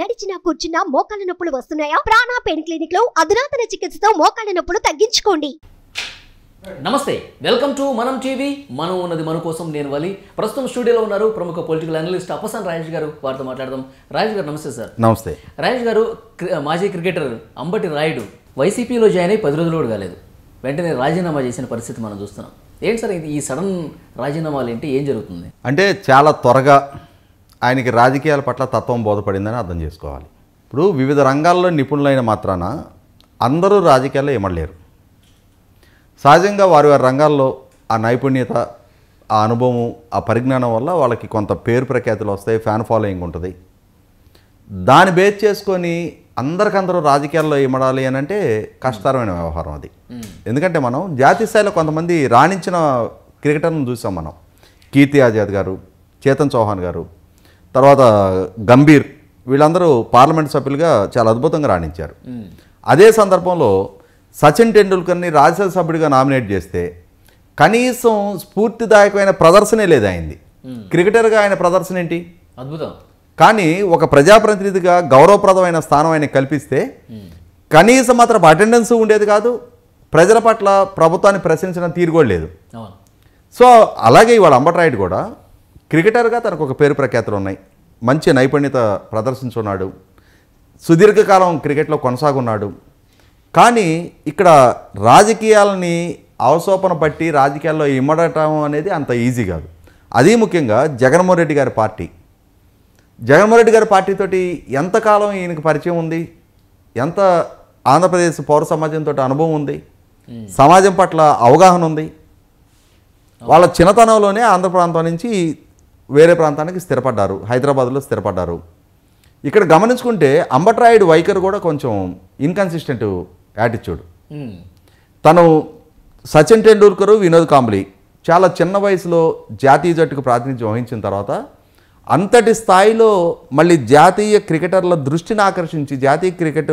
నడిచినా కూర్చున్నా మోకాళ్ళ నొప్పులు వస్తున్నాయా ప్రాణ పెయిన్ క్లినిక్ లో అధునాతన చికిత్సతో మోకాళ్ళ నొప్పులు తగ్గించుకోండి నమస్తే వెల్కమ్ టు మనం టీవీ మనం ఉన్నది మన కోసం నేను వలి ప్రస్తుతం స్టూడియోలో ఉన్నారు ప్రముఖ పొలిటికల్ అనలిస్ట్ అప్పసాన్ రాజేష్ గారు వారితో మాట్లాడదాం రాజేష్ గారు నమస్తే సార్ నమస్తే రాజేష్ గారు మాజీ క్రికెటర్ అంబటి రాయుడు వైసీపీలో జాయిన్ అయ్యి పది రోజులు కూడా కాలేదు వెంటనే రాజీనామా చేసిన పరిస్థితి మనం చూస్తున్నాం ఏంటి సార్ ఈ సడన్ రాజీనామాలు ఏంటి ఏం జరుగుతుంది అంటే చాలా త్వరగా ఆయనకి రాజకీయాల పట్ల తత్వం బోధపడిందని అర్థం చేసుకోవాలి ఇప్పుడు వివిధ రంగాల్లో నిపుణులైన మాత్రాన అందరూ రాజకీయాల్లో ఏమడలేరు సహజంగా వారి వారి రంగాల్లో ఆ నైపుణ్యత ఆ అనుభవం ఆ పరిజ్ఞానం వల్ల వాళ్ళకి కొంత పేరు ప్రఖ్యాతులు వస్తాయి ఫ్యాన్ ఫాలోయింగ్ ఉంటుంది దాన్ని బేస్ చేసుకొని అందరికందరూ రాజకీయాల్లో ఇమడాలి అని అంటే కష్టతరమైన వ్యవహారం అది ఎందుకంటే మనం జాతీయ స్థాయిలో కొంతమంది రాణించిన క్రికెటర్ను చూసాం మనం కీర్తి ఆజాద్ గారు చేతన్ చౌహాన్ గారు తర్వాత గంభీర్ వీళ్ళందరూ పార్లమెంట్ సభ్యులుగా చాలా అద్భుతంగా రాణించారు అదే సందర్భంలో సచిన్ టెండూల్కర్ని రాజ్యసభ సభ్యుడిగా నామినేట్ చేస్తే కనీసం స్ఫూర్తిదాయకమైన ప్రదర్శనే లేదు ఆయనది క్రికెటర్గా ఆయన ప్రదర్శన ఏంటి అద్భుతం కానీ ఒక ప్రజాప్రతినిధిగా గౌరవప్రదమైన స్థానం ఆయన కల్పిస్తే కనీసం మాత్రం అటెండెన్స్ ఉండేది కాదు ప్రజల పట్ల ప్రభుత్వాన్ని ప్రశ్నించడం తీరుకోలేదు సో అలాగే ఇవాళ అంబట్రాయుడు కూడా క్రికెటర్గా తనకు ఒక పేరు ప్రఖ్యాతులు ఉన్నాయి మంచి నైపుణ్యత ప్రదర్శించున్నాడు సుదీర్ఘకాలం క్రికెట్లో కొనసాగున్నాడు కానీ ఇక్కడ రాజకీయాలని అవసోపన పట్టి రాజకీయాల్లో ఇమ్మడటం అనేది అంత ఈజీ కాదు అది ముఖ్యంగా జగన్మోహన్ రెడ్డి గారి పార్టీ జగన్మోహన్ రెడ్డి గారి పార్టీతో ఎంతకాలం ఈయనకు పరిచయం ఉంది ఎంత ఆంధ్రప్రదేశ్ పౌర సమాజంతో అనుభవం ఉంది సమాజం పట్ల అవగాహన ఉంది వాళ్ళ చిన్నతనంలోనే ఆంధ్ర ప్రాంతం నుంచి వేరే ప్రాంతానికి స్థిరపడ్డారు హైదరాబాద్లో స్థిరపడ్డారు ఇక్కడ గమనించుకుంటే అంబట్రాయుడు వైఖరి కూడా కొంచెం ఇన్కన్సిస్టెంట్ యాటిట్యూడ్ hmm. తను సచిన్ టెండూల్కర్ వినోద్ కాంబ్లీ చాలా చిన్న వయసులో జాతీయ జట్టుకు ప్రాతినిధ్యం వహించిన తర్వాత అంతటి స్థాయిలో మళ్ళీ జాతీయ క్రికెటర్ల దృష్టిని ఆకర్షించి జాతీయ క్రికెట్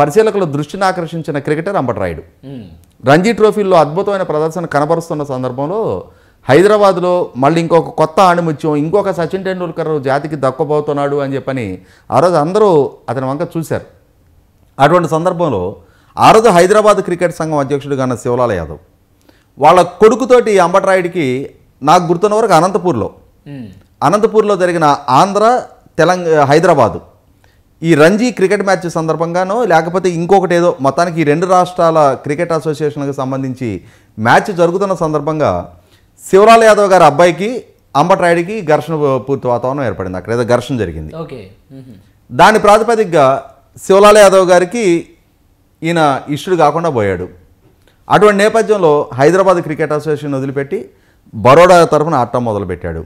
పరిశీలకుల దృష్టిని ఆకర్షించిన క్రికెటర్ అంబట్రాయుడు hmm. రంజీ ట్రోఫీల్లో అద్భుతమైన ప్రదర్శన కనబరుస్తున్న సందర్భంలో హైదరాబాద్లో మళ్ళీ ఇంకొక కొత్త ఆణిముత్యం ఇంకొక సచిన్ టెండూల్కర్ జాతికి దక్కబోతున్నాడు అని చెప్పని ఆ రోజు అందరూ అతని వంక చూశారు అటువంటి సందర్భంలో ఆ రోజు హైదరాబాద్ క్రికెట్ సంఘం అధ్యక్షుడు గాన శివలాల యాదవ్ వాళ్ళ కొడుకుతోటి అంబట్రాయుడికి నాకు గుర్తున్న వరకు అనంతపూర్లో అనంతపూర్లో జరిగిన ఆంధ్ర తెలంగాణ హైదరాబాదు ఈ రంజీ క్రికెట్ మ్యాచ్ సందర్భంగానో లేకపోతే ఇంకొకటి ఏదో మొత్తానికి ఈ రెండు రాష్ట్రాల క్రికెట్ అసోసియేషన్కి సంబంధించి మ్యాచ్ జరుగుతున్న సందర్భంగా శివరాల యాదవ్ గారి అబ్బాయికి అంబట్రాయుడికి ఘర్షణ పూర్తి వాతావరణం ఏర్పడింది అక్కడ ఏదో ఘర్షణ జరిగింది ఓకే దాని ప్రాతిపదికగా శివలాల యాదవ్ గారికి ఈయన ఇష్యుడు కాకుండా పోయాడు అటువంటి నేపథ్యంలో హైదరాబాద్ క్రికెట్ అసోసియేషన్ వదిలిపెట్టి బరోడా తరఫున ఆట మొదలుపెట్టాడు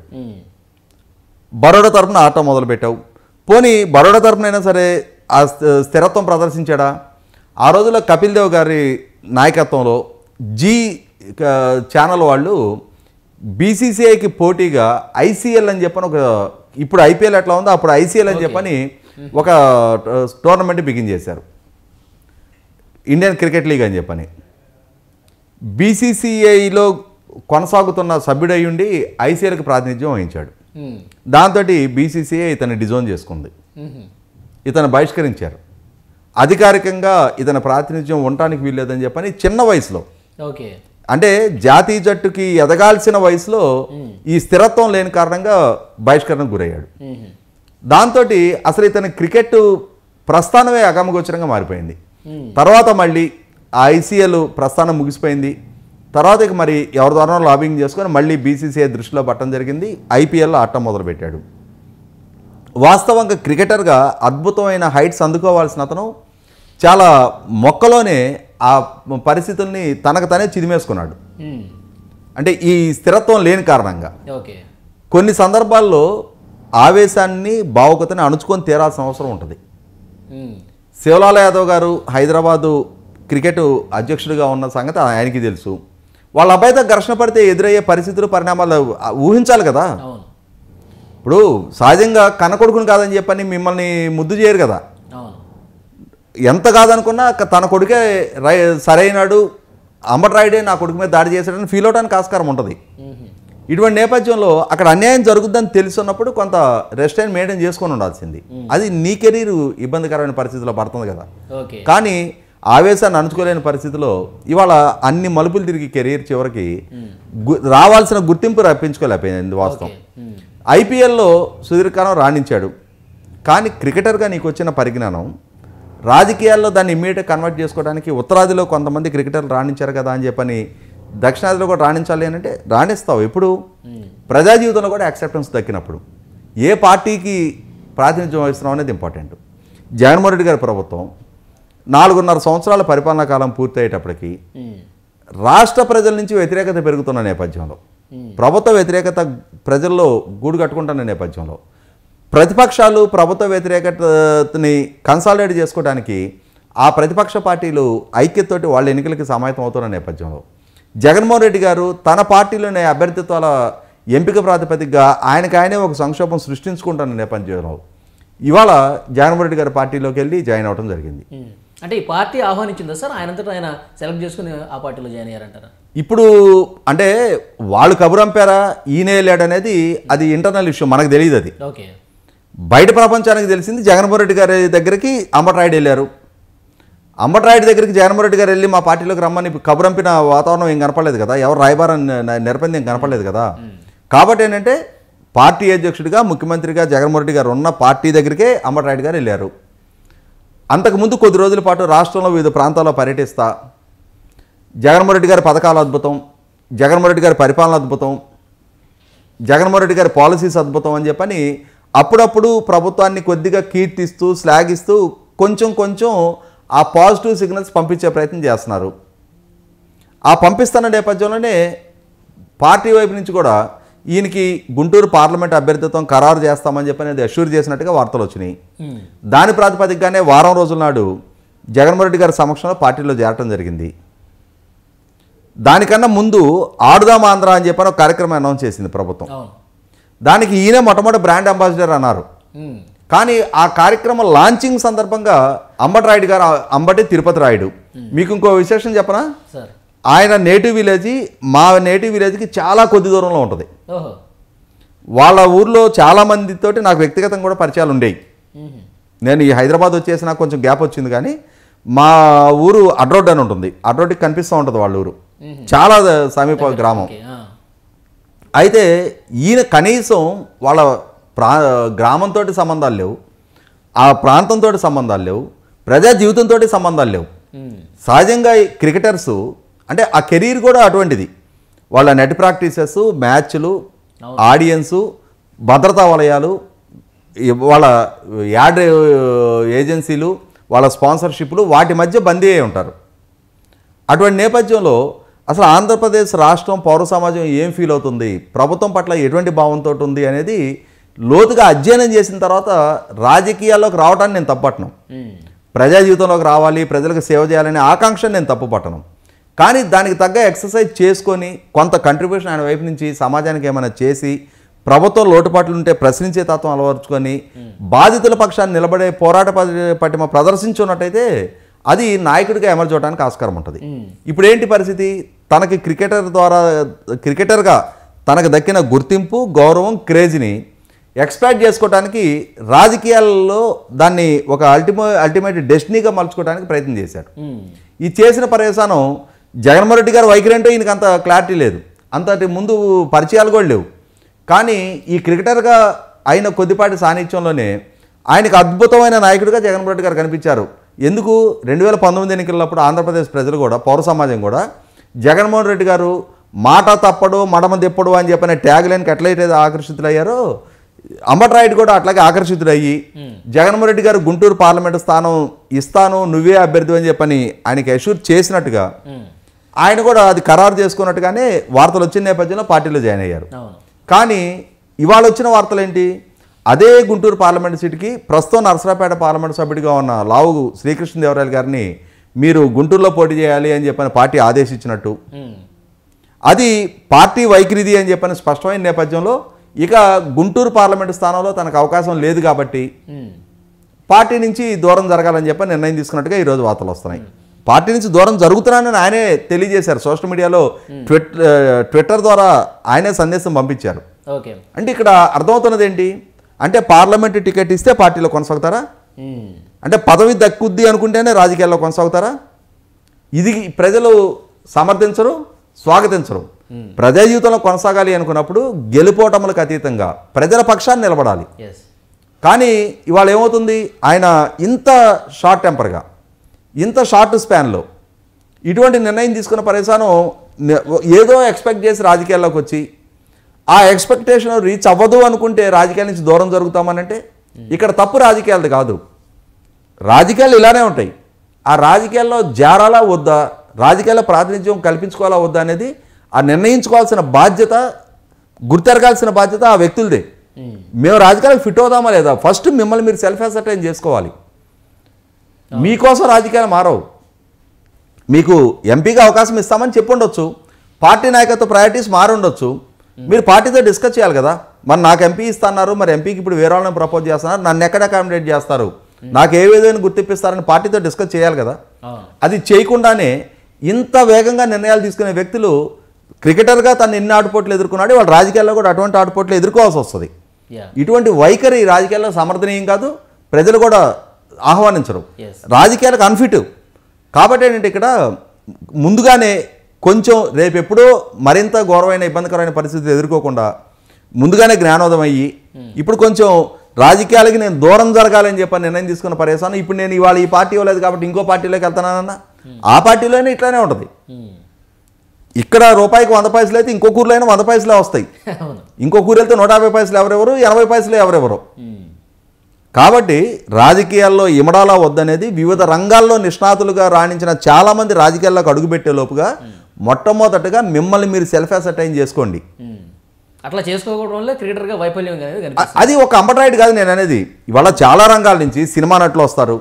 బరోడా తరఫున ఆట మొదలుపెట్టావు పోనీ బరోడా తరఫునైనా సరే ఆ స్థిరత్వం ప్రదర్శించాడా ఆ రోజుల్లో కపిల్ దేవ్ గారి నాయకత్వంలో జీ ఛానల్ వాళ్ళు బీసీసీఐకి పోటీగా ఐసీఎల్ అని చెప్పని ఒక ఇప్పుడు ఐపీఎల్ ఎట్లా ఉందో అప్పుడు ఐసీఎల్ అని చెప్పని ఒక టోర్నమెంట్ బిగిన్ చేశారు ఇండియన్ క్రికెట్ లీగ్ అని చెప్పని బీసీసీఐలో కొనసాగుతున్న సభ్యుడై ఉండి ఐసీఎల్కి ప్రాతినిధ్యం వహించాడు దాంతో బీసీసీఐ ఇతన్ని డిజోన్ చేసుకుంది ఇతను బహిష్కరించారు అధికారికంగా ఇతని ప్రాతినిధ్యం ఉండటానికి వీల్లేదని చెప్పని చిన్న వయసులో ఓకే అంటే జాతీయ జట్టుకి ఎదగాల్సిన వయసులో ఈ స్థిరత్వం లేని కారణంగా బహిష్కరణకు గురయ్యాడు దాంతో అసలు ఇతని క్రికెట్ ప్రస్థానమే అగమగోచరంగా మారిపోయింది తర్వాత మళ్ళీ ఆ ఐసీఎల్ ప్రస్థానం ముగిసిపోయింది తర్వాత ఇక మరి ఎవరి ద్వారా లాబింగ్ చేసుకొని మళ్ళీ బీసీసీఐ దృష్టిలో పట్టడం జరిగింది ఐపీఎల్లో ఆటం మొదలుపెట్టాడు వాస్తవంగా క్రికెటర్గా అద్భుతమైన హైట్స్ అందుకోవాల్సిన అతను చాలా మొక్కలోనే ఆ పరిస్థితుల్ని తనకు తనే చిదిమేసుకున్నాడు అంటే ఈ స్థిరత్వం లేని కారణంగా కొన్ని సందర్భాల్లో ఆవేశాన్ని భావుకతని అణుచుకొని తీరాల్సిన అవసరం ఉంటుంది శివలాల యాదవ్ గారు హైదరాబాదు క్రికెట్ అధ్యక్షుడిగా ఉన్న సంగతి ఆయనకి తెలుసు వాళ్ళ అబ్బాయితో ఘర్షణ పడితే ఎదురయ్యే పరిస్థితులు పరిణామాలు ఊహించాలి కదా ఇప్పుడు సహజంగా కనకొడుకుని కాదని చెప్పని మిమ్మల్ని ముద్దు చేయరు కదా ఎంత కాదనుకున్నా తన కొడుకే రై సరైనడు అంబట్రాయుడే నా కొడుకు మీద దాడి చేశాడని ఫీల్ అవడానికి ఆస్కారం ఉంటుంది ఇటువంటి నేపథ్యంలో అక్కడ అన్యాయం జరుగుద్దని తెలుసున్నప్పుడు కొంత రెస్టైన్ మెయింటైన్ చేసుకొని ఉండాల్సింది అది నీ కెరీర్ ఇబ్బందికరమైన పరిస్థితిలో పడుతుంది కదా కానీ ఆవేశాన్ని అణుచుకోలేని పరిస్థితిలో ఇవాళ అన్ని మలుపులు తిరిగి కెరీర్ చివరికి రావాల్సిన గుర్తింపు రప్పించుకోలేకపోయింది వాస్తవం ఐపీఎల్లో సుదీర్ఘకాలం రాణించాడు కానీ క్రికెటర్గా నీకు వచ్చిన పరిజ్ఞానం రాజకీయాల్లో దాన్ని ఇమ్మీడియట్గా కన్వర్ట్ చేసుకోవడానికి ఉత్తరాదిలో కొంతమంది క్రికెటర్లు రాణించారు కదా అని చెప్పని దక్షిణాదిలో కూడా రాణించాలి అని అంటే రాణిస్తావు ఎప్పుడు hmm. ప్రజా జీవితంలో కూడా యాక్సెప్టెన్స్ దక్కినప్పుడు ఏ పార్టీకి ప్రాతినిధ్యం వహిస్తున్నాం అనేది ఇంపార్టెంట్ జగన్మోహన్ రెడ్డి గారి ప్రభుత్వం నాలుగున్నర సంవత్సరాల పరిపాలనా కాలం పూర్తయ్యేటప్పటికీ hmm. రాష్ట్ర ప్రజల నుంచి వ్యతిరేకత పెరుగుతున్న నేపథ్యంలో hmm. ప్రభుత్వ వ్యతిరేకత ప్రజల్లో గూడు కట్టుకుంటున్న నేపథ్యంలో ప్రతిపక్షాలు ప్రభుత్వ వ్యతిరేకతని కన్సాలిడేట్ చేసుకోవడానికి ఆ ప్రతిపక్ష పార్టీలు ఐక్యతోటి వాళ్ళ ఎన్నికలకి సమాయత్తం అవుతున్న నేపథ్యంలో జగన్మోహన్ రెడ్డి గారు తన పార్టీలోనే అభ్యర్థిత్వాల ఎంపిక ప్రాతిపదికగా ఆయనకాయనే ఒక సంక్షోభం సృష్టించుకుంటున్న నేపథ్యంలో ఇవాళ జగన్మోహన్ రెడ్డి గారి పార్టీలోకి వెళ్ళి జాయిన్ అవడం జరిగింది అంటే ఈ పార్టీ ఆహ్వానించిందా సార్ ఆయనంతటా ఆయన సెలెక్ట్ చేసుకుని ఆ పార్టీలో జాయిన్ అయ్యారంటారా ఇప్పుడు అంటే వాళ్ళు కబురంపారా ఈయనే లేడనేది అది ఇంటర్నల్ ఇష్యూ మనకు తెలియదు అది ఓకే బయట ప్రపంచానికి తెలిసింది జగన్మోహన్ రెడ్డి గారి దగ్గరికి అంబటరాయుడు వెళ్ళారు అంబటరాయుడు దగ్గరికి జగన్మోహన్ రెడ్డి గారు వెళ్ళి మా పార్టీలోకి రమ్మని కబురంపిన వాతావరణం ఏం కనపడలేదు కదా ఎవరు రాయబారని నెరపింది ఏం కనపడలేదు కదా కాబట్టి ఏంటంటే పార్టీ అధ్యక్షుడిగా ముఖ్యమంత్రిగా జగన్మోహన్ రెడ్డి గారు ఉన్న పార్టీ దగ్గరికే అంబటరాయుడు గారు వెళ్ళారు అంతకుముందు కొద్ది రోజుల పాటు రాష్ట్రంలో వివిధ ప్రాంతాల్లో పర్యటిస్తా జగన్మోహన్ రెడ్డి గారి పథకాలు అద్భుతం జగన్మోహన్ రెడ్డి గారి పరిపాలన అద్భుతం జగన్మోహన్ రెడ్డి గారి పాలసీస్ అద్భుతం అని చెప్పని అప్పుడప్పుడు ప్రభుత్వాన్ని కొద్దిగా కీర్తిస్తూ శ్లాఘిస్తూ కొంచెం కొంచెం ఆ పాజిటివ్ సిగ్నల్స్ పంపించే ప్రయత్నం చేస్తున్నారు ఆ పంపిస్తున్న నేపథ్యంలోనే పార్టీ వైపు నుంచి కూడా ఈయనకి గుంటూరు పార్లమెంట్ అభ్యర్థిత్వం ఖరారు చేస్తామని చెప్పి అనేది అష్యూర్ చేసినట్టుగా వార్తలు వచ్చినాయి దాని ప్రాతిపదికగానే వారం రోజుల నాడు జగన్మోహన్ రెడ్డి గారి సమక్షంలో పార్టీలో చేరటం జరిగింది దానికన్నా ముందు ఆడుదాం ఆంధ్ర అని చెప్పని ఒక కార్యక్రమం అనౌన్స్ చేసింది ప్రభుత్వం దానికి ఈయన మొట్టమొదటి బ్రాండ్ అంబాసిడర్ అన్నారు కానీ ఆ కార్యక్రమం లాంచింగ్ సందర్భంగా అంబటి రాయుడు గారు అంబటి తిరుపతి రాయుడు మీకు ఇంకో విశేషం చెప్పనా ఆయన నేటివ్ విలేజ్ మా నేటివ్ విలేజ్కి చాలా కొద్ది దూరంలో ఉంటుంది వాళ్ళ ఊర్లో చాలా మందితోటి నాకు వ్యక్తిగతంగా కూడా పరిచయాలు ఉండేవి నేను ఈ హైదరాబాద్ వచ్చేసి నాకు కొంచెం గ్యాప్ వచ్చింది కానీ మా ఊరు అడ్రోడ్ అని ఉంటుంది అడ్రోడ్కి కనిపిస్తూ ఉంటుంది వాళ్ళ ఊరు చాలా సమీప గ్రామం అయితే ఈయన కనీసం వాళ్ళ ప్రా గ్రామంతో సంబంధాలు లేవు ఆ ప్రాంతంతో సంబంధాలు లేవు ప్రజా జీవితంతో సంబంధాలు లేవు సహజంగా క్రికెటర్స్ అంటే ఆ కెరీర్ కూడా అటువంటిది వాళ్ళ నెట్ ప్రాక్టీసెస్ మ్యాచ్లు ఆడియన్సు భద్రతా వలయాలు వాళ్ళ యాడ్ ఏజెన్సీలు వాళ్ళ స్పాన్సర్షిప్లు వాటి మధ్య బందీ అయి ఉంటారు అటువంటి నేపథ్యంలో అసలు ఆంధ్రప్రదేశ్ రాష్ట్రం పౌర సమాజం ఏం ఫీల్ అవుతుంది ప్రభుత్వం పట్ల ఎటువంటి భావంతో ఉంది అనేది లోతుగా అధ్యయనం చేసిన తర్వాత రాజకీయాల్లోకి రావడాన్ని నేను తప్పట్టను ప్రజా జీవితంలోకి రావాలి ప్రజలకు సేవ చేయాలనే ఆకాంక్ష నేను తప్పుపట్టను కానీ దానికి తగ్గ ఎక్సర్సైజ్ చేసుకొని కొంత కంట్రిబ్యూషన్ ఆయన వైపు నుంచి సమాజానికి ఏమైనా చేసి ప్రభుత్వం లోటుపాట్లు ఉంటే ప్రశ్నించే తత్వం అలవరుచుకొని బాధితుల పక్షాన్ని నిలబడే పోరాట పటిమ ప్రదర్శించున్నట్టయితే అది నాయకుడిగా ఎమర్జ్ ఆస్కారం ఉంటుంది ఇప్పుడు ఏంటి పరిస్థితి తనకి క్రికెటర్ ద్వారా క్రికెటర్గా తనకు దక్కిన గుర్తింపు గౌరవం క్రేజ్ని ఎక్స్పాక్ట్ చేసుకోవడానికి రాజకీయాల్లో దాన్ని ఒక అల్టిమో అల్టిమేట్ డెస్టినీగా మలుచుకోవడానికి ప్రయత్నం చేశాడు ఈ చేసిన పర్యవసానం జగన్మోహన్ రెడ్డి గారు వైఖరి అంటే ఈయనకు అంత క్లారిటీ లేదు అంతటి ముందు పరిచయాలు కూడా లేవు కానీ ఈ క్రికెటర్గా అయిన కొద్దిపాటి సాన్నిధ్యంలోనే ఆయనకు అద్భుతమైన నాయకుడిగా జగన్మోహన్ రెడ్డి గారు కనిపించారు ఎందుకు రెండు వేల పంతొమ్మిది ఎన్నికలప్పుడు ఆంధ్రప్రదేశ్ ప్రజలు కూడా పౌర సమాజం కూడా జగన్మోహన్ రెడ్డి గారు మాట తప్పడు మడమ తిప్పడు అని చెప్పిన ట్యాగ్ లైన్కి ఎట్లయితే ఆకర్షితులయ్యారో అంబట్రాయుడు కూడా అట్లాగే ఆకర్షితుడయ్యి జగన్మోహన్ రెడ్డి గారు గుంటూరు పార్లమెంటు స్థానం ఇస్తాను నువ్వే అభ్యర్థి అని చెప్పని ఆయనకి అష్యూర్ చేసినట్టుగా ఆయన కూడా అది ఖరారు చేసుకున్నట్టుగానే వార్తలు వచ్చిన నేపథ్యంలో పార్టీలో జాయిన్ అయ్యారు కానీ ఇవాళ వచ్చిన వార్తలు ఏంటి అదే గుంటూరు పార్లమెంట్ సీటుకి ప్రస్తుతం నరసరాపేట పార్లమెంట్ సభ్యుడిగా ఉన్న లావు శ్రీకృష్ణదేవరాయలు గారిని మీరు గుంటూరులో పోటీ చేయాలి అని చెప్పని పార్టీ ఆదేశించినట్టు అది పార్టీ వైఖరిది అని చెప్పని స్పష్టమైన నేపథ్యంలో ఇక గుంటూరు పార్లమెంట్ స్థానంలో తనకు అవకాశం లేదు కాబట్టి పార్టీ నుంచి దూరం జరగాలని చెప్పి నిర్ణయం తీసుకున్నట్టుగా ఈరోజు వార్తలు వస్తున్నాయి పార్టీ నుంచి దూరం జరుగుతున్నానని ఆయనే తెలియజేశారు సోషల్ మీడియాలో ట్విట్టర్ ద్వారా ఆయనే సందేశం పంపించారు అంటే ఇక్కడ అర్థమవుతున్నది ఏంటి అంటే పార్లమెంటు టికెట్ ఇస్తే పార్టీలో కొనసాగుతారా అంటే పదవి దక్కుద్ది అనుకుంటేనే రాజకీయాల్లో కొనసాగుతారా ఇది ప్రజలు సమర్థించరు స్వాగతించరు ప్రజా జీవితంలో కొనసాగాలి అనుకున్నప్పుడు గెలుపోటములకు అతీతంగా ప్రజల పక్షాన్ని నిలబడాలి కానీ ఇవాళ ఏమవుతుంది ఆయన ఇంత షార్ట్ టెంపర్గా ఇంత షార్ట్ స్పాన్లో ఇటువంటి నిర్ణయం తీసుకున్న పరిశానం ఏదో ఎక్స్పెక్ట్ చేసి రాజకీయాల్లోకి వచ్చి ఆ ఎక్స్పెక్టేషన్ రీచ్ అవ్వదు అనుకుంటే రాజకీయాల నుంచి దూరం జరుగుతామనంటే ఇక్కడ తప్పు రాజకీయాలది కాదు రాజకీయాలు ఇలానే ఉంటాయి ఆ రాజకీయాల్లో జారాలా వద్దా రాజకీయాల ప్రాతినిధ్యం కల్పించుకోవాలా వద్దా అనేది ఆ నిర్ణయించుకోవాల్సిన బాధ్యత గుర్తెరగాల్సిన బాధ్యత ఆ వ్యక్తులదే hmm. మేము రాజకీయాలకు ఫిట్ అవుదామా లేదా ఫస్ట్ మిమ్మల్ని మీరు సెల్ఫ్ అసర్టైన్ చేసుకోవాలి మీకోసం రాజకీయాలు మారవు మీకు ఎంపీగా అవకాశం ఇస్తామని చెప్పుండొచ్చు పార్టీ నాయకత్వ ప్రయారిటీస్ మారుండొచ్చు మీరు పార్టీతో డిస్కస్ చేయాలి కదా మరి నాకు ఎంపీ ఇస్తున్నారు మరి ఎంపీకి ఇప్పుడు వేరే వాళ్ళని ప్రపోజ్ చేస్తున్నారు నన్ను ఎక్కడ అకామిడేట్ చేస్తారు నాకు ఏ విధమైన గుర్తిప్పిస్తారని పార్టీతో డిస్కస్ చేయాలి కదా అది చేయకుండానే ఇంత వేగంగా నిర్ణయాలు తీసుకునే వ్యక్తులు క్రికెటర్గా తను ఎన్ని ఆటపోట్లు ఎదుర్కొన్నాడు వాళ్ళు రాజకీయాల్లో కూడా అటువంటి ఆటపోట్లు ఎదుర్కోవాల్సి వస్తుంది ఇటువంటి వైఖరి రాజకీయాల్లో సమర్థనీయం కాదు ప్రజలు కూడా ఆహ్వానించరు రాజకీయాలకు అన్ఫిట్ కాబట్టి ఏంటంటే ఇక్కడ ముందుగానే కొంచెం రేపెప్పుడో మరింత ఘోరమైన ఇబ్బందికరమైన పరిస్థితులు ఎదుర్కోకుండా ముందుగానే జ్ఞానోదం అయ్యి hmm. ఇప్పుడు కొంచెం రాజకీయాలకి నేను దూరం జరగాలని చెప్పని నిర్ణయం తీసుకున్న పరేశాను ఇప్పుడు నేను ఇవాళ ఈ పార్టీ ఇవ్వలేదు కాబట్టి ఇంకో పార్టీలోకి వెళ్తానన్న hmm. ఆ పార్టీలోనే ఇట్లానే ఉంటుంది hmm. ఇక్కడ రూపాయికి వంద పైసలు అయితే ఇంకో కూరలో అయినా వంద పైసలే వస్తాయి ఇంకో కూర వెళ్తే నూట యాభై పైసలు ఎవరెవరు ఎనభై పైసలు ఎవరెవరు కాబట్టి రాజకీయాల్లో ఇమడాలా వద్దనేది వివిధ రంగాల్లో నిష్ణాతులుగా రాణించిన చాలామంది రాజకీయాల్లోకి లోపుగా మొట్టమొదటగా మిమ్మల్ని మీరు సెల్ఫ్ అసర్టైన్ చేసుకోండి అట్లా చేసుకోవడం వల్ల క్రికెటర్గా వైఫల్యం అది ఒక అంబట్రాయిడ్ కాదు నేను అనేది ఇవాళ చాలా రంగాల నుంచి సినిమా నటులు వస్తారు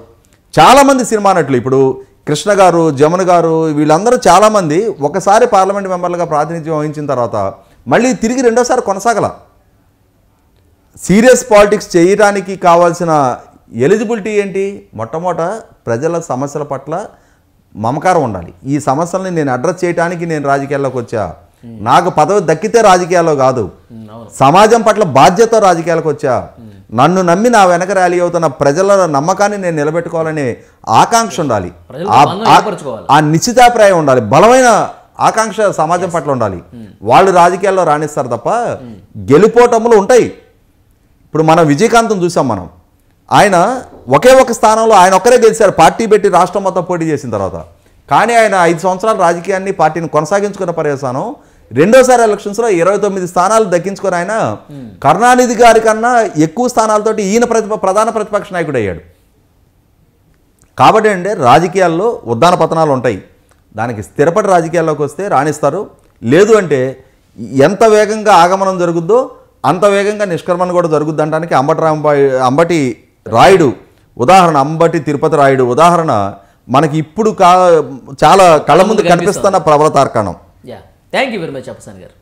చాలామంది సినిమా నటులు ఇప్పుడు కృష్ణ గారు జమున గారు వీళ్ళందరూ చాలామంది ఒకసారి పార్లమెంట్ మెంబర్లుగా ప్రాతినిధ్యం వహించిన తర్వాత మళ్ళీ తిరిగి రెండోసారి కొనసాగల సీరియస్ పాలిటిక్స్ చేయడానికి కావాల్సిన ఎలిజిబిలిటీ ఏంటి మొట్టమొదట ప్రజల సమస్యల పట్ల మమకారం ఉండాలి ఈ సమస్యల్ని నేను అడ్రస్ చేయడానికి నేను రాజకీయాల్లోకి వచ్చా నాకు పదవి దక్కితే రాజకీయాల్లో కాదు సమాజం పట్ల బాధ్యత రాజకీయాలకు వచ్చా నన్ను నమ్మి నా వెనక ర్యాలీ అవుతున్న ప్రజల నమ్మకాన్ని నేను నిలబెట్టుకోవాలనే ఆకాంక్ష ఉండాలి ఆ నిశ్చితాభిప్రాయం ఉండాలి బలమైన ఆకాంక్ష సమాజం పట్ల ఉండాలి వాళ్ళు రాజకీయాల్లో రాణిస్తారు తప్ప గెలుపోటములు ఉంటాయి ఇప్పుడు మనం విజయకాంతం చూసాం మనం ఆయన ఒకే ఒక స్థానంలో ఆయన ఒక్కరే గెలిచారు పార్టీ పెట్టి రాష్ట్రం మొత్తం పోటీ చేసిన తర్వాత కానీ ఆయన ఐదు సంవత్సరాల రాజకీయాన్ని పార్టీని కొనసాగించుకున్న పర్యవసానం రెండోసారి ఎలక్షన్స్లో ఇరవై తొమ్మిది స్థానాలు దక్కించుకొని ఆయన కరుణానిధి గారి కన్నా ఎక్కువ స్థానాలతో ఈయన ప్రతిప ప్రధాన ప్రతిపక్ష నాయకుడు అయ్యాడు కాబట్టి అంటే రాజకీయాల్లో ఉద్దాన పతనాలు ఉంటాయి దానికి స్థిరపడి రాజకీయాల్లోకి వస్తే రాణిస్తారు లేదు అంటే ఎంత వేగంగా ఆగమనం జరుగుద్దో అంత వేగంగా నిష్క్రమణ కూడా జరుగుద్ది అంటానికి అంబటి రాంబాయి అంబటి రాయుడు ఉదాహరణ అంబటి తిరుపతి రాయుడు ఉదాహరణ మనకి ఇప్పుడు కా చాలా కళ్ళ ముందు కనిపిస్తున్న ప్రబల తార్కాణం థ్యాంక్ యూ వెరీ మచ్ అప్పసాన్ గారు